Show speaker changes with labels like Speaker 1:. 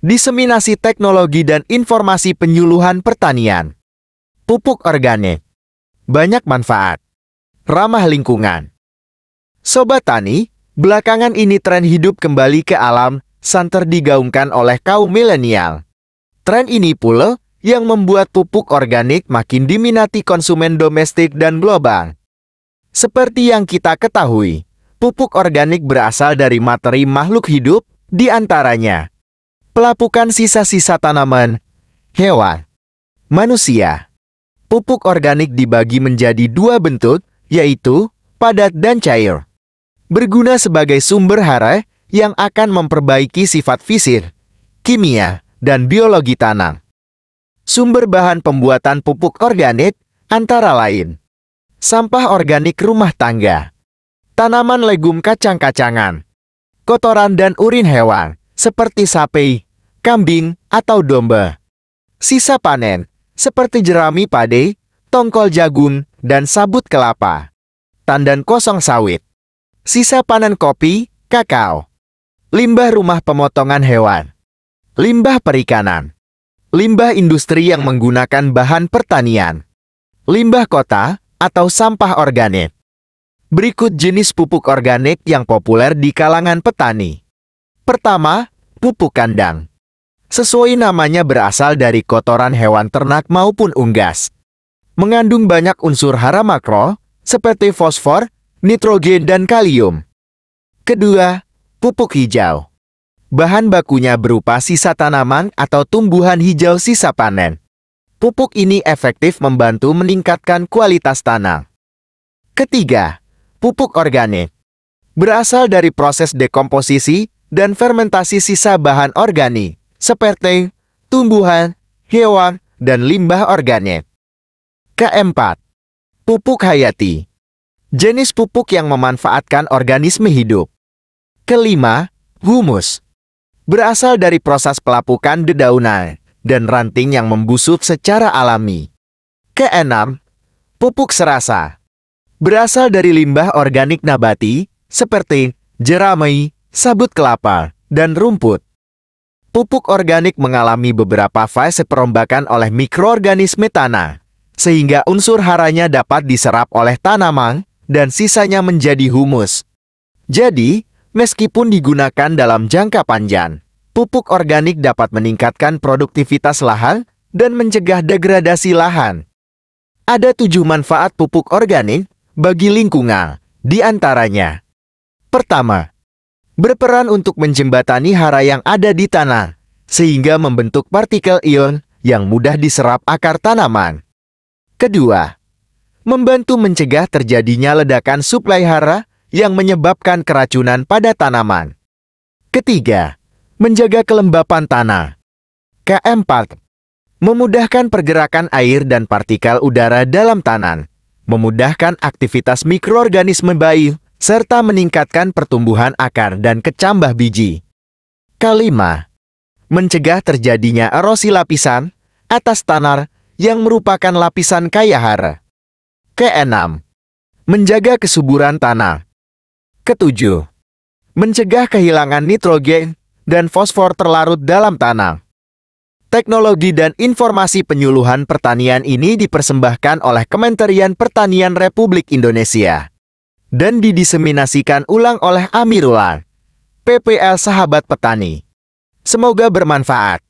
Speaker 1: diseminasi teknologi dan informasi penyuluhan pertanian. Pupuk organik. Banyak manfaat. Ramah lingkungan. Sobat tani, belakangan ini tren hidup kembali ke alam santer digaungkan oleh kaum milenial. Tren ini pula yang membuat pupuk organik makin diminati konsumen domestik dan global. Seperti yang kita ketahui, pupuk organik berasal dari materi makhluk hidup, di antaranya pelapukan sisa-sisa tanaman, hewan, manusia. Pupuk organik dibagi menjadi dua bentuk, yaitu padat dan cair. Berguna sebagai sumber hara yang akan memperbaiki sifat fisik, kimia, dan biologi tanam. Sumber bahan pembuatan pupuk organik antara lain sampah organik rumah tangga, tanaman legum kacang-kacangan, kotoran dan urin hewan seperti sapi, kambing, atau domba. Sisa panen, seperti jerami pade, tongkol jagung, dan sabut kelapa. Tandan kosong sawit. Sisa panen kopi, kakao. Limbah rumah pemotongan hewan. Limbah perikanan. Limbah industri yang menggunakan bahan pertanian. Limbah kota atau sampah organik. Berikut jenis pupuk organik yang populer di kalangan petani. Pertama, pupuk kandang sesuai namanya berasal dari kotoran hewan ternak maupun unggas. Mengandung banyak unsur hara makro, seperti fosfor, nitrogen, dan kalium. Kedua, pupuk hijau. Bahan bakunya berupa sisa tanaman atau tumbuhan hijau sisa panen. Pupuk ini efektif membantu meningkatkan kualitas tanah. Ketiga, pupuk organik. Berasal dari proses dekomposisi dan fermentasi sisa bahan organik seperti tumbuhan, hewan, dan limbah organik. Keempat, pupuk hayati. Jenis pupuk yang memanfaatkan organisme hidup. Kelima, humus. Berasal dari proses pelapukan dedaunan dan ranting yang membusuk secara alami. Keenam, pupuk serasa. Berasal dari limbah organik nabati seperti jerami, sabut kelapa, dan rumput pupuk organik mengalami beberapa fase perombakan oleh mikroorganisme tanah, sehingga unsur haranya dapat diserap oleh tanaman dan sisanya menjadi humus. Jadi, meskipun digunakan dalam jangka panjang, pupuk organik dapat meningkatkan produktivitas lahan dan mencegah degradasi lahan. Ada tujuh manfaat pupuk organik bagi lingkungan, di antaranya. Pertama, berperan untuk menjembatani hara yang ada di tanah, sehingga membentuk partikel ion yang mudah diserap akar tanaman. Kedua, membantu mencegah terjadinya ledakan suplai hara yang menyebabkan keracunan pada tanaman. Ketiga, menjaga kelembapan tanah. km memudahkan pergerakan air dan partikel udara dalam tanah, memudahkan aktivitas mikroorganisme bayi serta meningkatkan pertumbuhan akar dan kecambah biji. Kelima, mencegah terjadinya erosi lapisan atas tanar yang merupakan lapisan kaya hara. Keenam, menjaga kesuburan tanah. Ketujuh, mencegah kehilangan nitrogen dan fosfor terlarut dalam tanah. Teknologi dan informasi penyuluhan pertanian ini dipersembahkan oleh Kementerian Pertanian Republik Indonesia dan didiseminasikan ulang oleh Amirullah. PPL Sahabat Petani. Semoga bermanfaat.